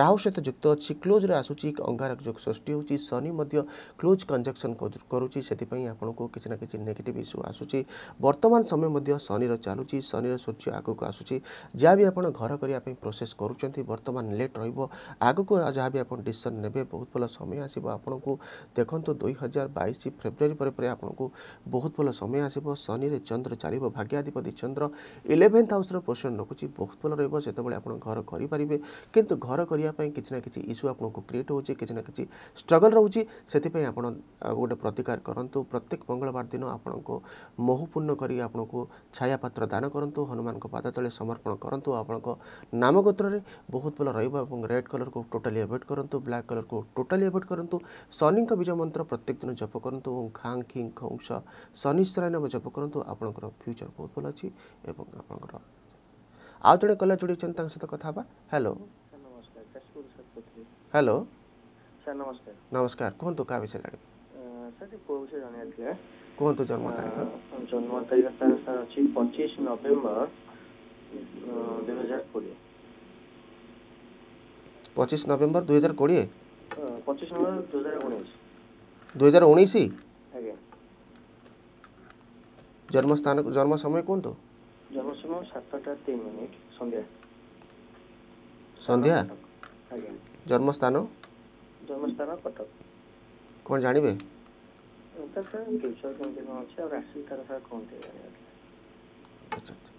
राहु सत्य जुक्त अच्छु कलोज्रे अंगारक अङ्गारक सृष्टि हुन्छ ଶନି ମଧ୍ୟ କ୍ଲୋଜ୍ କଞ୍ଜକ୍ସନ୍ କରୁଛି ସେଥିପାଇଁ ଆପଣଙ୍କୁ କିଛି ନା କିଛି ନେଗେଟିଭ୍ ଇସ୍ୟୁ ଆସୁଛି ବର୍ତ୍ତମାନ ସମୟ ମଧ୍ୟ ଶନିର ଚାଲୁଛି ଶନିର ସୂର୍ଯ୍ୟ ଆଗକୁ ଆସୁଛି ଯାହା ବି ଆପଣ ଘର କରିବା ପାଇଁ ପ୍ରୋସେସ୍ କରୁଛନ୍ତି ବର୍ତ୍ତମାନ ଲେଟ୍ ରହିବ ଆଗକୁ ଯାହା ବି ଆପଣ ଡିସିସନ୍ ନେବେ ବହୁତ ଭଲ ସମୟ ଆସିବ ଆପଣଙ୍କୁ ଦେଖନ୍ତୁ ଦୁଇ ହଜାର ବାଇଶ ଫେବୃଆରୀ ପରେ ପରେ ଆପଣଙ୍କୁ ବହୁତ ଭଲ ସମୟ ଆସିବ ଶନିରେ ଚନ୍ଦ୍ର ଚାଲିବ ଭାଗ୍ୟାଧିପତି ଚନ୍ଦ୍ର ଇଲେଭେନ୍ଥ ହାଉସ୍ର ପୋଜିସନ୍ ରଖୁଛି ବହୁତ ଭଲ ରହିବ ସେତେବେଳେ ଆପଣ ଘର କରିପାରିବେ କିନ୍ତୁ ଘର କରିବା ପାଇଁ କିଛି ନା କିଛି ଇସ୍ୟୁ ଆପଣଙ୍କୁ କ୍ରିଏଟ୍ ହେଉଛି କିଛି ନା କିଛି ଷ୍ଟ୍ରଗଲ୍ ରହୁଛି ସେଥିପାଇଁ ଆପଣ ଗୋଟେ ପ୍ରତିକାର କରନ୍ତୁ ପ୍ରତ୍ୟେକ ମଙ୍ଗଳବାର ଦିନ ଆପଣଙ୍କୁ ମହୁ ପୂର୍ଣ୍ଣ କରି ଆପଣଙ୍କୁ ଛାୟାପାତ୍ର ଦାନ କରନ୍ତୁ ହନୁମାନଙ୍କ ପାଦ ତଳେ ସମର୍ପଣ କରନ୍ତୁ ଆପଣଙ୍କ ନାମଗୋତ୍ରରେ ବହୁତ ଭଲ ରହିବ ଏବଂ ରେଡ୍ କଲର୍କୁ ଟୋଟାଲି ଏଭଏଡ଼୍ କରନ୍ତୁ ବ୍ଲାକ୍ କଲର୍କୁ ଟୋଟାଲି ଏଭଏଡ଼୍ କରନ୍ତୁ ଶନିଙ୍କ ବିଜ ମନ୍ତ୍ର ପ୍ରତ୍ୟେକ ଦିନ ଜପ କରନ୍ତୁ ଏବଂ ଖାଂ ଖିଂ ଖଂଶ ଶନିଶ୍ୱରା ନାମ ଜପ କରନ୍ତୁ ଆପଣଙ୍କର ଫ୍ୟୁଚର୍ ବହୁତ ଭଲ ଅଛି ଏବଂ ଆପଣଙ୍କର ଆଉ ଜଣେ କଲେ ଯୋଡ଼ିଛନ୍ତି ତାଙ୍କ ସହିତ କଥା ହେବା ହ୍ୟାଲୋ ହ୍ୟାଲୋ ସାର୍ ନମସ୍କାର ନମସ୍କାର କୁହନ୍ତୁ କାହା ବିଷୟରେ ଜାଣିବେ ସାର୍ ଟିକେ ପୁଅ ବିଷୟରେ ଜାଣିବାର ଥିଲା କୁହନ୍ତୁ ଜନ୍ମ ତାରିଖ ଜନ୍ମ ତାରିଖ ସାର୍ ସାର୍ ଅଛି ପଚିଶ ନଭେମ୍ବର ଦୁଇ ହଜାର କୋଡ଼ିଏ ପଚିଶ ନଭେମ୍ବର ଦୁଇ ହଜାର କୋଡ଼ିଏ ପଚିଶ ନଭେମ୍ବର ଦୁଇ ହଜାର ଉଣେଇଶ ଦୁଇ ହଜାର ଉଣେଇଶ ଆଜ୍ଞା ଜନ୍ମସ୍ଥାନ ଜନ୍ମ ସମୟ କୁହନ୍ତୁ ଜନ୍ମ ସମୟ ସାତଟା ତିନି ମିନିଟ୍ ସନ୍ଧ୍ୟା ସନ୍ଧ୍ୟା ଆଜ୍ଞା ଜନ୍ମସ୍ଥାନ ସୋମେଶ ସାର କଟକ କ'ଣ ଜାଣିବେ ସାର୍ ଫ୍ୟୁଚର୍ କେମିତି କ'ଣ ଅଛି ଆଉ ରାଶି ତାର ସାର୍ କ'ଣ ଟିକେ ଜାଣିବାର ଆଚ୍ଛା ଆଚ୍ଛା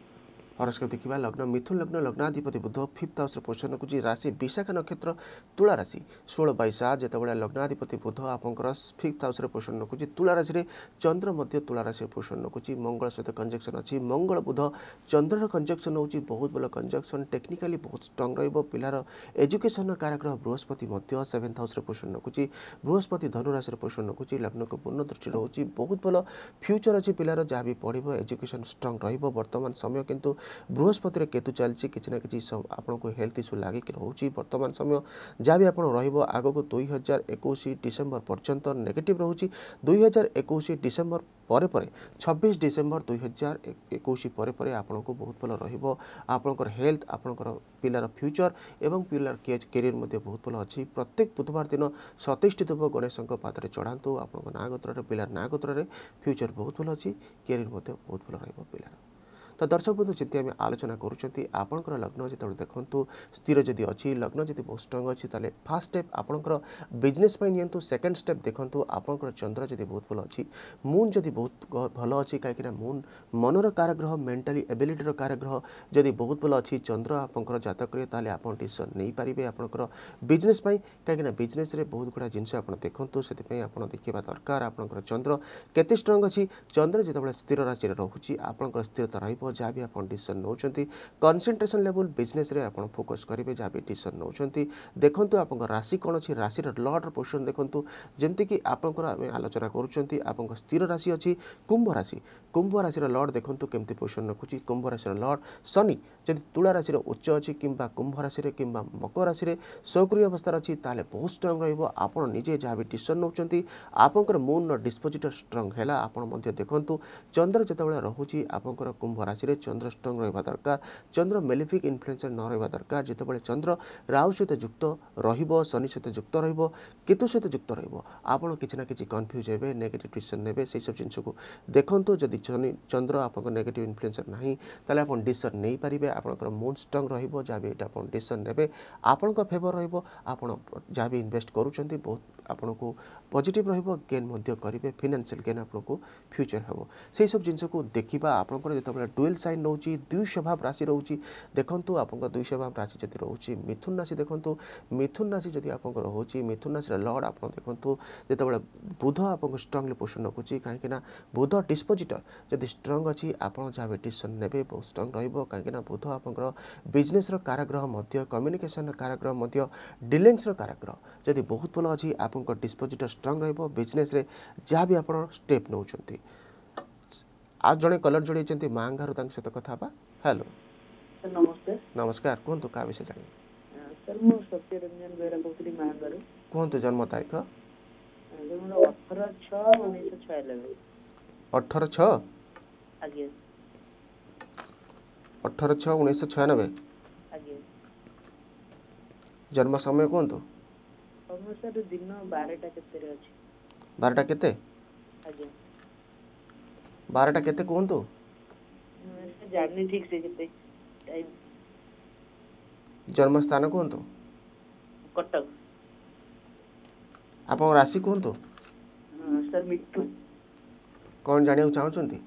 हरस्कोप देखा लग्न मिथुन लग्न लग्नाधिपति बुध फिफ्थ हाउस पोषण रखुच्छी राशि विशाखा नक्षत्र तुला राशि षोह बैश जिते बड़ा लग्नाधिपति बुध आपंकर फिफ्थ हाउस पोषण रखुच्छी तुला चंद्र मध्य तुला राशि पोषण रखुच्छी मंगल सहित कंजक्शन अच्छी मंगल बुध चंद्रर कंजक्शन हो बहुत भल कंजक्शन टेक्निकाली बहुत स्ट्रंग रिलार एजुकेशन कारग्रह बृहस्पति सेवेन्थ हाउस पोषण रखुच्छी बृहस्पति धनुराशि पोषण रखुच्छी लग्न को पूर्ण दृष्टि रोचे बहुत भल फ्यूचर अच्छी पिलार जहाँ भी पढ़व एजुकेशन स्ट्रंग रर्तमान समय कितना ବୃହସ୍ପତିରେ କେତୁ ଚାଲିଛି କିଛି ନା କିଛି ଆପଣଙ୍କୁ ହେଲ୍ଥ ଇସ୍ୟୁ ଲାଗିକି ରହୁଛି ବର୍ତ୍ତମାନ ସମୟ ଯାହା ବି ଆପଣ ରହିବ ଆଗକୁ ଦୁଇ ହଜାର ଏକୋଇଶ ଡିସେମ୍ବର ପର୍ଯ୍ୟନ୍ତ ନେଗେଟିଭ୍ ରହୁଛି ଦୁଇ ହଜାର ଏକୋଇଶ ଡିସେମ୍ବର ପରେ ପରେ ଛବିଶ ଡିସେମ୍ବର ଦୁଇ ହଜାର ଏକୋଇଶ ପରେ ପରେ ଆପଣଙ୍କୁ ବହୁତ ଭଲ ରହିବ ଆପଣଙ୍କର ହେଲ୍ଥ ଆପଣଙ୍କର ପିଲାର ଫ୍ୟୁଚର ଏବଂ ପିଲାର କ୍ୟାରିୟର ମଧ୍ୟ ବହୁତ ଭଲ ଅଛି ପ୍ରତ୍ୟେକ ବୁଧବାର ଦିନ ସତେଇଶଟି ଧୂପ ଗଣେଶଙ୍କ ପାଦରେ ଚଢ଼ାନ୍ତୁ ଆପଣଙ୍କ ନାଁ ଗୋତ୍ରରେ ପିଲାର ନାଁ ଗୋତ୍ରରେ ଫ୍ୟୁଚର ବହୁତ ଭଲ ଅଛି କ୍ୟାରିୟର ମଧ୍ୟ ବହୁତ ଭଲ ରହିବ ପିଲାର ତ ଦର୍ଶକ ବନ୍ଧୁ ଯେମିତି ଆମେ ଆଲୋଚନା କରୁଛନ୍ତି ଆପଣଙ୍କର ଲଗ୍ନ ଯେତେବେଳେ ଦେଖନ୍ତୁ ସ୍ଥିର ଯଦି ଅଛି ଲଗ୍ନ ଯଦି ବହୁତ ଷ୍ଟ୍ରଙ୍ଗ ଅଛି ତାହେଲେ ଫାର୍ଷ୍ଟ ଷ୍ଟେପ୍ ଆପଣଙ୍କର ବିଜନେସ୍ ପାଇଁ ନିଅନ୍ତୁ ସେକେଣ୍ଡ ଷ୍ଟେପ୍ ଦେଖନ୍ତୁ ଆପଣଙ୍କର ଚନ୍ଦ୍ର ଯଦି ବହୁତ ଭଲ ଅଛି ମୁନ୍ ଯଦି ବହୁତ ଭଲ ଅଛି କାହିଁକିନା ମୁନ୍ ମନର କାରଗ୍ରହ ମେଣ୍ଟାଲି ଏବିଲିଟିର କାରଗ୍ରହ ଯଦି ବହୁତ ଭଲ ଅଛି ଚନ୍ଦ୍ର ଆପଣଙ୍କର ଜାତକରେ ତାହେଲେ ଆପଣ ଡିସିସନ୍ ନେଇପାରିବେ ଆପଣଙ୍କର ବିଜନେସ୍ ପାଇଁ କାହିଁକିନା ବିଜନେସ୍ରେ ବହୁତ ଗୁଡ଼ା ଜିନିଷ ଆପଣ ଦେଖନ୍ତୁ ସେଥିପାଇଁ ଆପଣ ଦେଖିବା ଦରକାର ଆପଣଙ୍କର ଚନ୍ଦ୍ର କେତେ ଷ୍ଟ୍ରଙ୍ଗ ଅଛି ଚନ୍ଦ୍ର ଯେତେବେଳେ ସ୍ଥିର ରାଶିରେ ରହୁଛି ଆପଣଙ୍କର ସ୍ଥିରତା ରହିବ ରହିବ ଯାହା ବି ଆପଣ ଡିସିସନ୍ ନେଉଛନ୍ତି କନସେନ୍ଟ୍ରେସନ୍ ଲେଭଲ୍ ବିଜନେସ୍ରେ ଆପଣ ଫୋକସ୍ କରିବେ ଯାହା ବି ଡିସିସନ୍ ନେଉଛନ୍ତି ଦେଖନ୍ତୁ ଆପଣଙ୍କ ରାଶି କ'ଣ ଅଛି ରାଶିର ଲର୍ଡ଼ର ପୋଜିସନ୍ ଦେଖନ୍ତୁ ଯେମିତିକି ଆପଣଙ୍କର ଆମେ ଆଲୋଚନା କରୁଛନ୍ତି ଆପଣଙ୍କ ସ୍ଥିର ରାଶି ଅଛି କୁମ୍ଭ ରାଶି কুম্ভ রাশির লর্ড দেখন্তু কেমতি পোষণ রাখুছি কুম্ভ রাশির লর্ড শনি যদি তুলা রাশির উচ্চ অছি কিংবা কুম্ভ রাশিরে কিংবা মকর রাশিরে সক্রিয় অবস্থার অছি তাহলে বহু স্ট্রং রহব আপনার নিজে যা বি ডিসিশন নেছেন আপনার মুনর ডিসপোজিটর স্ট্রং হেলা আপনার দেখুন চন্দ্র যেতবে রয়েছে আপনার কুম্ভ রাশিরে চন্দ্র স্ট্রং রহবা দরকার চন্দ্র মেলিফিক ইনফ্লুয়েন্সর ন রহবা দরকার যেতবে চন্দ্র রাহু সহিত যুক্ত রহব শনি সহিত যুক্ত রহব কেতু সহিত যুক্ত রহব আপনার কিছু না কিছু কনফ্ୟୁଜ୍ ହେବେ ନେଗେଟିଭ୍ ଡିସିସନ୍ ନେବେ ସେହିସବୁ ଜିନିଷକୁ ଦେଖନ୍ତୁ ଯଦି ଚନ୍ଦ୍ର ଆପଣଙ୍କ ନେଗେଟିଭ୍ ଇନଫ୍ଲୁଏନ୍ସର ନାହିଁ ତାହେଲେ ଆପଣ ଡିସିସନ୍ ନେଇପାରିବେ ଆପଣଙ୍କର ମୁନ୍ ଷ୍ଟ୍ରଙ୍ଗ ରହିବ ଯାହା ବି ଏଇଟା ଆପଣ ଡିସିସନ୍ ନେବେ ଆପଣଙ୍କ ଫେଭର ରହିବ ଆପଣ ଯାହା ବି ଇନଭେଷ୍ଟ କରୁଛନ୍ତି ବହୁତ ଆପଣଙ୍କୁ ପଜିଟିଭ୍ ରହିବ ଗେନ୍ ମଧ୍ୟ କରିବେ ଫିନାନ୍ସିଆଲ ଗେନ୍ ଆପଣଙ୍କୁ ଫ୍ୟୁଚର ହେବ ସେହିସବୁ ଜିନିଷକୁ ଦେଖିବା ଆପଣଙ୍କର ଯେତେବେଳେ ଡୁଏଲ୍ ସାଇନ୍ ରହୁଛି ଦୁଇଶଭାବ ରାଶି ରହୁଛି ଦେଖନ୍ତୁ ଆପଣଙ୍କ ଦୁଇଶଭାବ ରାଶି ଯଦି ରହୁଛି ମିଥୁନ ରାଶି ଦେଖନ୍ତୁ ମିଥୁନ ରାଶି ଯଦି ଆପଣଙ୍କ ରହୁଛି ମିଥୁନ ରାଶିର ଲର୍ଡ଼ ଆପଣ ଦେଖନ୍ତୁ ଯେତେବେଳେ ବୁଧ ଆପଣଙ୍କୁ ଷ୍ଟ୍ରଙ୍ଗଲି ପୋଷଣ ରଖୁଛି କାହିଁକିନା ବୁଧ ଡିସ୍ପୋଜିଟର ଯଦି ଷ୍ଟ୍ରଙ୍ଗ ଅଛି ଆପଣ ଯାହା ମେଡ଼ିସିନ୍ ନେବେ ବହୁତ ଷ୍ଟ୍ରଙ୍ଗ ରହିବ କାହିଁକିନା ବୁଧ ଆପଣଙ୍କର ବିଜନେସ୍ର କାରାଗ୍ରହ ମଧ୍ୟ କମ୍ୟୁନିକେସନ୍ର କାରାଗ୍ରହ ମଧ୍ୟ ଡିଲିଙ୍ଗସ୍ର କାରାଗ୍ରହ ଯଦି ବହୁତ ଭଲ ଅଛି ଆପଣଙ୍କ ଡିସ୍ପୋଜିଟ୍ର ଷ୍ଟ୍ରଙ୍ଗ ରହିବ ବିଜନେସ୍ରେ ଯାହା ବି ଆପଣ ଷ୍ଟେପ୍ ନେଉଛନ୍ତି ଆଉ ଜଣେ କଲର୍ ଯୋଡ଼େଇଛନ୍ତି ମାଙ୍ଗାରୁ ତାଙ୍କ ସହିତ କଥା ହେବା ହ୍ୟାଲୋ ନମସ୍କାର କୁହନ୍ତୁ କାହା ବିଷୟ ଜାଣିବେ କୁହନ୍ତୁ ଜନ୍ମ ତାରିଖ ଅଠର ଛଅ ଉଣେଇଶହ ଛୟାନବେ ଅଠର ଛଅ ଅଠର ଛଅ ଉଣେଇଶହ ଛୟାନବେ ଜନ୍ମ ସମୟ କୁହନ୍ତୁ ବାରଟା କେତେ ବାରଟା କେତେ କୁହନ୍ତୁ ଜନ୍ମସ୍ଥାନ କୁହନ୍ତୁ କଟକ ଆପଣଙ୍କ ରାଶି କୁହନ୍ତୁ ସାର୍ ମିଟୁ କ'ଣ ଜାଣିବାକୁ ଚାହୁଁଛନ୍ତି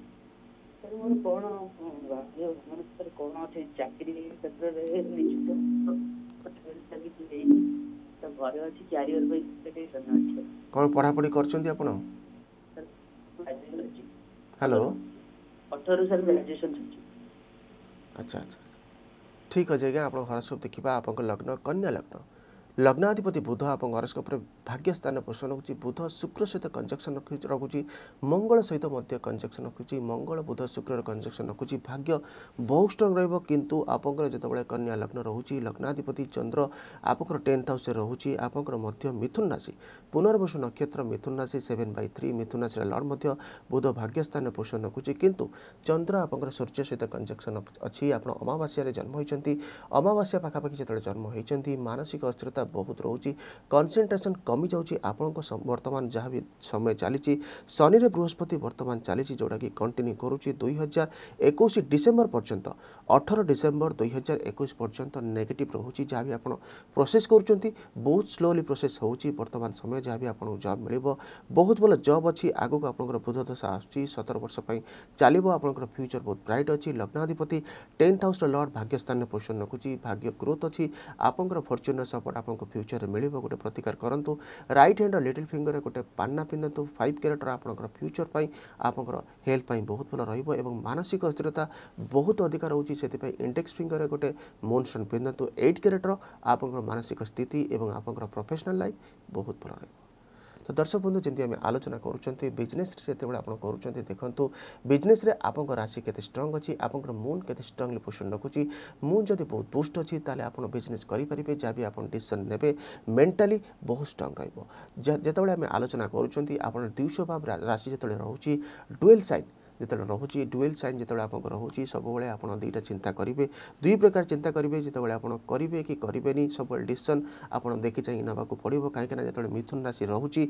କ'ଣ ପଢ଼ାପଢ଼ି କରିଛନ୍ତି ଆପଣ ହ୍ୟାଲୋ ଆଚ୍ଛା ଆଚ୍ଛା ଠିକ୍ ଅଛି ଆଜ୍ଞା ଆପଣ ହରସ୍କୋପ୍ ଦେଖିବା ଆପଣଙ୍କ ଲଗ୍ନ କନ୍ୟା ଲଗ୍ନ ଲଗ୍ନାଧିପତି ବୁଧ ଆପଣଙ୍କ ହରସ୍କୋପ୍ରେ ଭାଗ୍ୟ ସ୍ଥାନ ପୋଷଣ ରହୁଛି ବୁଧ ଶୁକ୍ର ସହିତ କଞ୍ଜକ୍ସନ୍ ରଖୁଛି ମଙ୍ଗଳ ସହିତ ମଧ୍ୟ କଞ୍ଜକ୍ସନ୍ ରଖୁଛି ମଙ୍ଗଳ ବୁଧ ଶୁକ୍ରର କଞ୍ଜକ୍ସନ୍ ରଖୁଛି ଭାଗ୍ୟ ବହୁତ ଷ୍ଟ୍ରଙ୍ଗ ରହିବ କିନ୍ତୁ ଆପଣଙ୍କର ଯେତେବେଳେ କନ୍ୟା ଲଗ୍ନ ରହୁଛି ଲଗ୍ନାଧିପତି ଚନ୍ଦ୍ର ଆପଣଙ୍କର ଟେନ୍ଥ ହାଉସ୍ରେ ରହୁଛି ଆପଣଙ୍କର ମଧ୍ୟ ମିଥୁନ ରାଶି ପୁନର୍ବସୁ ନକ୍ଷତ୍ର ମିଥୁନ ରାଶି ସେଭେନ୍ ବାଇ থ্রি মিথুন রাশির লর্ড মধ্য বুধ ভাগ্যস্থান পোষণ রখুছি কিন্তু চন্দ্র আপনার সূর্য সহ কনজকশন অছি আপনার অমাবাস্যার জন্ম হয়েছেন অমাবাস্যা পাখাপাখি যেত জন্ম হয়েছেন মানসিক অস্থিরতা বহুত রয়েছে কনসেনট্রেসন কমি କମିଯାଉଛି ଆପଣଙ୍କ ବର୍ତ୍ତମାନ ଯାହା ବି ସମୟ ଚାଲିଛି ଶନିରେ ବୃହସ୍ପତି ବର୍ତ୍ତମାନ ଚାଲିଛି ଯେଉଁଟାକି କଣ୍ଟିନ୍ୟୁ କରୁଛି ଦୁଇ ହଜାର ଏକୋଇଶ ଡିସେମ୍ବର ପର୍ଯ୍ୟନ୍ତ ଅଠର ଡିସେମ୍ବର ଦୁଇ ହଜାର ଏକୋଇଶ ପର୍ଯ୍ୟନ୍ତ ନେଗେଟିଭ୍ ରହୁଛି ଯାହା ବି ଆପଣ ପ୍ରୋସେସ୍ କରୁଛନ୍ତି ବହୁତ ସ୍ଲୋଲି ପ୍ରୋସେସ୍ ହେଉଛି ବର୍ତ୍ତମାନ ସମୟ ଯାହା ବି ଆପଣଙ୍କୁ ଜବ୍ ମିଳିବ ବହୁତ ଭଲ ଜବ୍ ଅଛି ଆଗକୁ ଆପଣଙ୍କର ବୁଧ ଦଶା ଆସୁଛି ସତର ବର୍ଷ ପାଇଁ ଚାଲିବ ଆପଣଙ୍କର ଫ୍ୟୁଚର୍ ବହୁତ ବ୍ରାଇଟ୍ ଅଛି ଲଗ୍ନାଧିପତି ଟେନ୍ଥ ହାଉସ୍ର ଲର୍ଡ଼ ଭାଗ୍ୟସ୍ଥାନରେ ପୋଜିସନ୍ ରଖୁଛି ଭାଗ୍ୟ ଗ୍ରୋଥ୍ ଅଛି ଆପଣଙ୍କର ଫର୍ଚ୍ୟୁନର୍ ସପୋର୍ଟ ଆପଣଙ୍କ ଫ୍ୟୁଚର୍ରେ ମିଳିବ ଗୋଟେ ପ୍ରତିକାର କରନ୍ତୁ রাইট হ্যান্ডর লিটল ফিঙ্গরে গোটে ପାନ୍ନା ପିନ୍ଧନ୍ତୁ ଫାଇଭ୍ କ୍ୟାରେଟ୍ର ଆପଣଙ୍କର ଫ୍ୟୁଚର୍ ପାଇଁ ଆପଣଙ୍କର ହେଲ୍ଥ ପାଇଁ ବହୁତ ଭଲ ରହିବ ଏବଂ ମାନସିକ ସ୍ଥିରତା ବହୁତ ଅଧିକା ରହୁଛି ସେଥିପାଇଁ ଇଣ୍ଡେକ୍ସ ଫିଙ୍ଗରରେ ଗୋଟେ ମୋନଷ୍ଟୋନ୍ ପିନ୍ଧନ୍ତୁ ଏଇଟ୍ କ୍ୟାରେଟ୍ର ଆପଣଙ୍କର ମାନସିକ ସ୍ଥିତି ଏବଂ ଆପଣଙ୍କର ପ୍ରଫେସନାଲ୍ ଲାଇଫ୍ ବହୁତ ଭଲ ରହିବ তো দর্শক বন্ধু যেমন আমি আলোচনা করছেন বিজনেস যেতবে আপনার করছেন দেখুন বিজনেস আপনার রাশি কেতে স্ট্রং অছি আপনার মুন কেতে স্ট্রংলি পোষণ রাখুছি মুন যদি বহু বুষ্ট অছি তাহলে আপনার বিজনেস করে পারে যা বি আপনার ডিসিশন নেবে মেন্টালি বহু স্ট্রং রহব যেতবে আমি আলোচনা করছেন আপনার দুইশ ভাব রাশি যেত রয়েছে ডুয়েল সাইন যেতবে রয়েছে ডুয়েল সাইন যেত আপনার রয়েছে সবুলে আপনার দুইটা চিন্তা করবে দুই প্রকার চিন্তা করবে যেতবে আপনার করবে কি করবেনি সবুলে ডিসিশন আপনার দেখি চাই নেওয়া পড়ব কিনা যেত মিথুন রাশি রয়েছে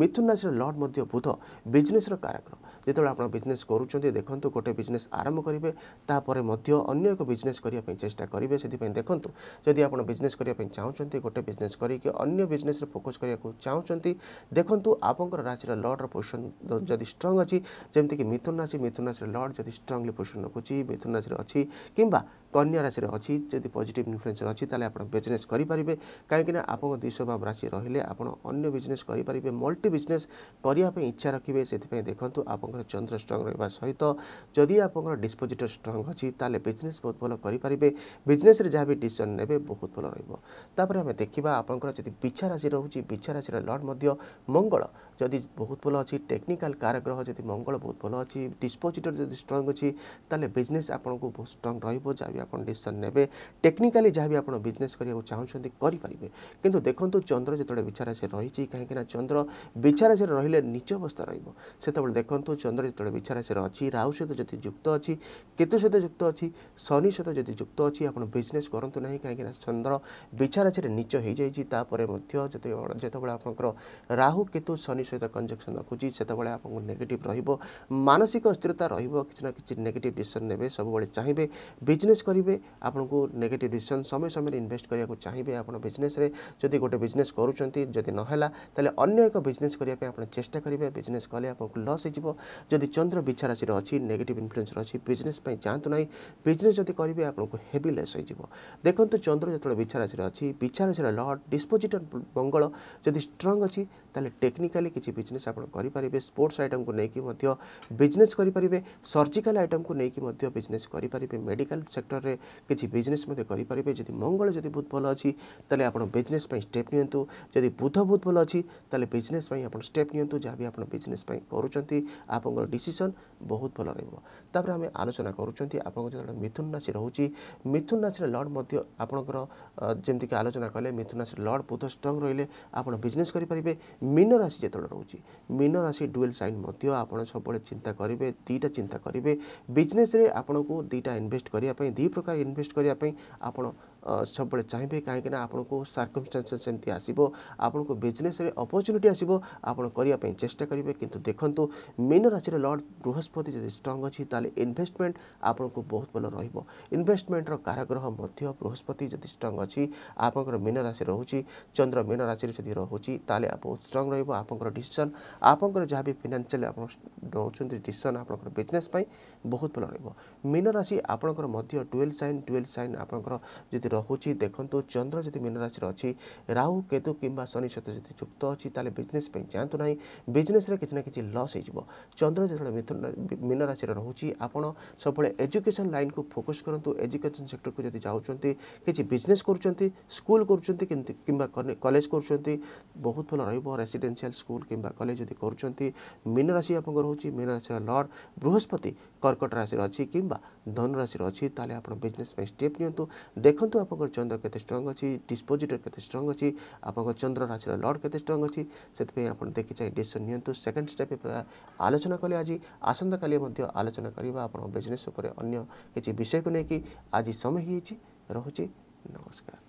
মিথুন রাশির লর্ড মধ্য বুধ বিজনেসর কারক যেত আপনার বিজনেস করছেন দেখুন গোটে বিজনেস আরম্ভ করবে তাপরে মধ্য অন্য এক বিজনেস করা চেষ্টা করবে সেপাই দেখুন যদি আপনার বিজনেস করা চাহুমান গোটে বিজনেস করি অন্য বিজনেসরে ফোকস করা চাহুমান দেখুন আপনার রাশির লর্ডর পোজিশন যদি স্ট্রং অমিতিকি মিথুন রাশি মিথুন রাশির লর্ড যদি স্ট্রংলি পজিশন রাখুছি মিথুন রাশির অছি কিংবা কন্যা রাশির অছি যদি পজিটিভ ইনফ্লুয়েন্সর অছি তাহলে আপনার বিজনেস করিপারিবে কাইকিনা আপনার দ্বিস্বভাব রাশি রহলে আপনার অন্য বিজনেস করিপারিবে মল্টি বিজনেস করিবা পাই ইচ্ছা রাখিবে সেথিপাই দেখন্তু আপনার চন্দ্র স্ট্রং রহবা সহিত যদি আপনার ডিসপোজিটর স্ট্রং অছি তাহলে বিজনেস বহুত ভালো করিপারিবে বিজনেসরে যা বি ডিসিশন নেবে বহুত ভালো রহব তাপরে আমি দেখিবা আপনার যদি বিছা রাশি রহুছি বিছা রাশির লর্ড মধ্য মঙ্গল যদি বহুত ভালো অছি টেকনিকাল কারগ্রহ যদি মঙ্গল বহুত ভালো অছি ডিসপোজিটর যদি স্ট্রং ଅଛି ତାହେଲେ ବିଜନେସ୍ ଆପଣଙ୍କୁ ବହୁତ ଷ୍ଟ୍ରଙ୍ଗ ରହିବ ଯାହା ବି ଆପଣ ଡିସିସନ୍ ନେବେ ଟେକ୍ନିକାଲି ଯାହା ବି ଆପଣ ବିଜନେସ୍ କରିବାକୁ ଚାହୁଁଛନ୍ତି କରିପାରିବେ କିନ୍ତୁ ଦେଖନ୍ତୁ ଚନ୍ଦ୍ର ଯେତେବେଳେ ବିଚାରାଶିରେ ରହିଛି କାହିଁକିନା ଚନ୍ଦ୍ର ବିଚାରାଶିରେ ରହିଲେ ନିଚ ଅବସ୍ଥା ରହିବ ସେତେବେଳେ ଦେଖନ୍ତୁ ଚନ୍ଦ୍ର ଯେତେବେଳେ ବିଚାରାଶିରେ ଅଛି ରାହୁ ସହିତ ଯଦି ଯୁକ୍ତ ଅଛି କେତୁ ସହିତ ଯୁକ୍ତ ଅଛି ଶନି ସହିତ ଯଦି ଯୁକ୍ତ ଅଛି ଆପଣ ବିଜନେସ୍ କରନ୍ତୁ ନାହିଁ କାହିଁକିନା ଚନ୍ଦ୍ର ବିଚାରାଶିରେ ନିଚ ହୋଇଯାଇଛି ତାପରେ ମଧ୍ୟ ଯେତେବେଳେ ଯେତେବେଳେ ଆପଣଙ୍କର ରାହୁ କେତୁ ଶନି ସହିତ କଞ୍ଜକ୍ସନ୍ ରଖୁଛି ସେତେବେଳେ ଆପଣଙ୍କୁ ନେଗେଟିଭ୍ ରହିବ ମାନସିକ ଅସ୍ଥିରତା ରହିବ କିଛି ନା କିଛି ନେଗେଟିଭ୍ ଡିସିସନ୍ ନେବେ ସବୁବେଳେ ଚାହିଁବେ ବିଜନେସ୍ କରିବେ ଆପଣଙ୍କୁ ନେଗେଟିଭ୍ ଡିସିସନ୍ ସମୟ ସମୟରେ ଇନଭେଷ୍ଟ କରିବାକୁ ଚାହିଁବେ ଆପଣ ବିଜନେସ୍ରେ ଯଦି ଗୋଟେ ବିଜନେସ୍ କରୁଛନ୍ତି ଯଦି ନହେଲା ତାହେଲେ ଅନ୍ୟ ଏକ ବିଜନେସ୍ କରିବା ପାଇଁ ଆପଣ ଚେଷ୍ଟା କରିବେ ବିଜନେସ୍ କଲେ ଆପଣଙ୍କୁ ଲସ୍ ହେଇଯିବ ଯଦି ଚନ୍ଦ୍ର ବିଛା ରାଶିରେ ଅଛି ନେଗେଟିଭ୍ ଇନଫ୍ଲୁଏନ୍ସରେ ଅଛି ବିଜନେସ୍ ପାଇଁ ଯାଆନ୍ତୁ ନାହିଁ ବିଜନେସ୍ ଯଦି କରିବେ ଆପଣଙ୍କୁ ହେଭି ଲେସ୍ ହୋଇଯିବ ଦେଖନ୍ତୁ ଚନ୍ଦ୍ର ଯେତେବେଳେ ବିଛା ରାଶିରେ ଅଛି ବିଛା ରାଶିର ଲର୍ଡ଼ ଡିସ୍ପୋଜିଟର୍ ମଙ୍ଗଳ ଯଦି ଷ୍ଟ୍ରଙ୍ଗ ଅଛି ତାହେଲେ ଟେକ୍ନିକାଲି କିଛି ବିଜନେସ୍ ଆପଣ କରିପାରିବେ ସ୍ପୋର୍ଟସ୍ ଆଇଟମ୍କୁ ନେଇକି ମଧ୍ୟ ବିଜନେସ୍ କରି କରିପାରିବେ ସର୍ଜିକାଲ ଆଇଟମ୍କୁ ନେଇକି ମଧ୍ୟ ବିଜନେସ୍ କରିପାରିବେ ମେଡ଼ିକାଲ ସେକ୍ଟରରେ କିଛି ବିଜନେସ୍ ମଧ୍ୟ କରିପାରିବେ ଯଦି ମଙ୍ଗଳ ଯଦି ବହୁତ ଭଲ ଅଛି ତାହେଲେ ଆପଣ ବିଜନେସ୍ ପାଇଁ ଷ୍ଟେପ୍ ନିଅନ୍ତୁ ଯଦି ବୁଧ ବହୁତ ଭଲ ଅଛି ତାହେଲେ ବିଜନେସ୍ ପାଇଁ ଆପଣ ଷ୍ଟେପ୍ ନିଅନ୍ତୁ ଯାହା ବି ଆପଣ ବିଜନେସ୍ ପାଇଁ କରୁଛନ୍ତି ଆପଣଙ୍କର ଡିସିସନ୍ ବହୁତ ଭଲ ରହିବ ତାପରେ ଆମେ ଆଲୋଚନା କରୁଛନ୍ତି ଆପଣଙ୍କ ଯେତେବେଳେ ମିଥୁନ ରାଶି ରହୁଛି ମିଥୁନ ରାଶିରେ ଲର୍ଡ଼ ମଧ୍ୟ ଆପଣଙ୍କର ଯେମିତିକି ଆଲୋଚନା କଲେ ମିଥୁନ ରାଶିରେ ଲର୍ଡ଼ ବୁଧ ଷ୍ଟ୍ରଙ୍ଗ ରହିଲେ ଆପଣ ବିଜନେସ୍ କରିପାରିବେ ମୀନ ରାଶି ଯେତେବେଳେ ରହୁଛି ମୀନ ରାଶି ଡୁଏଲ୍ ସାଇନ୍ ମଧ୍ୟ ଆପଣ ସବୁବେଳେ ଚିନ୍ତା କରିବେ तपाईँ दुईवटा चिन्ता गरे बिजनेस आपणको दुईवटा इन्भेस्ट गरेको दुई प्रकार इन्भेस्ट गरेको ସବୁବେଳେ ଚାହିଁବେ କାହିଁକିନା ଆପଣଙ୍କୁ ସାର୍କମଷ୍ଟାନ୍ସେସ୍ ସେମିତି ଆସିବ ଆପଣଙ୍କୁ ବିଜନେସ୍ରେ ଅପରଚ୍ୟୁନିଟି ଆସିବ ଆପଣ କରିବା ପାଇଁ ଚେଷ୍ଟା କରିବେ କିନ୍ତୁ ଦେଖନ୍ତୁ ମୀନ ରାଶିର ଲର୍ଡ଼ ବୃହସ୍ପତି ଯଦି ଷ୍ଟ୍ରଙ୍ଗ ଅଛି ତାହେଲେ ଇନଭେଷ୍ଟମେଣ୍ଟ ଆପଣଙ୍କୁ ବହୁତ ଭଲ ରହିବ ଇନଭେଷ୍ଟମେଣ୍ଟର କାରାଗ୍ରହ ମଧ୍ୟ ବୃହସ୍ପତି ଯଦି ଷ୍ଟ୍ରଙ୍ଗ ଅଛି ଆପଣଙ୍କର ମୀନ ରାଶି ରହୁଛି ଚନ୍ଦ୍ର ମୀନ ରାଶିରେ ଯଦି ରହୁଛି ତାହେଲେ ବହୁତ ଷ୍ଟ୍ରଙ୍ଗ ରହିବ ଆପଣଙ୍କର ଡିସିସନ୍ ଆପଣଙ୍କର ଯାହା ବି ଫିନାନ୍ସିଆଲି ଆପଣ ନେଉଛନ୍ତି ଡିସିସନ୍ ଆପଣଙ୍କର ବିଜନେସ୍ ପାଇଁ ବହୁତ ଭଲ ରହିବ ମୀନ ରାଶି ଆପଣଙ୍କର ମଧ୍ୟ ଡୁଏଲ୍ ସାଇନ୍ ଡୁଏଲ୍ ସାଇନ୍ ଆପଣଙ୍କର ଯଦି ଯଦି ରହୁଛି ଦେଖନ୍ତୁ ଚନ୍ଦ୍ର ଯଦି ମୀନ ରାଶିରେ ଅଛି ରାହୁ କେତୁ କିମ୍ବା ଶନି ସହିତ ଯଦି ଯୁକ୍ତ ଅଛି ତାହେଲେ ବିଜନେସ୍ ପାଇଁ ଯାଆନ୍ତୁ ନାହିଁ ବିଜନେସ୍ରେ କିଛି ନା କିଛି ଲସ୍ ହେଇଯିବ ଚନ୍ଦ୍ର ଯେତେବେଳେ ମିଥୁନ ମୀନ ରାଶିରେ ରହୁଛି ଆପଣ ସବୁବେଳେ ଏଜୁକେସନ୍ ଲାଇନ୍କୁ ଫୋକସ୍ କରନ୍ତୁ ଏଜୁକେସନ୍ ସେକ୍ଟରକୁ ଯଦି ଯାଉଛନ୍ତି କିଛି ବିଜନେସ୍ କରୁଛନ୍ତି ସ୍କୁଲ୍ କରୁଛନ୍ତି କିମ୍ବା କଲେଜ କରୁଛନ୍ତି ବହୁତ ଭଲ ରହିବ ରେସିଡେନ୍ସିଆଲ୍ ସ୍କୁଲ୍ କିମ୍ବା କଲେଜ ଯଦି କରୁଛନ୍ତି ମୀନ ରାଶି ଆପଣଙ୍କର ରହୁଛି ମୀନ ରାଶିର ଲର୍ଡ଼ ବୃହସ୍ପତି କର୍କଟ ରାଶିରେ ଅଛି କିମ୍ବା ଧନୁ ରାଶିରେ ଅଛି ତାହେଲେ ଆପଣ ବିଜନେସ୍ ପାଇଁ ଷ୍ଟେପ୍ ନିଅନ୍ତୁ ଦେଖନ୍ତୁ আপনার চন্দ্র কেতে স্ট্রং অছি ডিসপোজিটর কেতে স্ট্রং অছি আপনার চন্দ্র রাশির লর্ড কেতে স্ট্রং অছি সেপাই আপনার দেখি চাই ডিসিশন নিয়ন্তু সেকেন্ড স্টেপ আলোচনা কলে আজ আসন্তকালি আলোচনা করা আপনার বিজনেস উপরে অন্য কিছু বিষয়কে নিয়ে আজ সময় হয়েছি রহুছি নমস্কার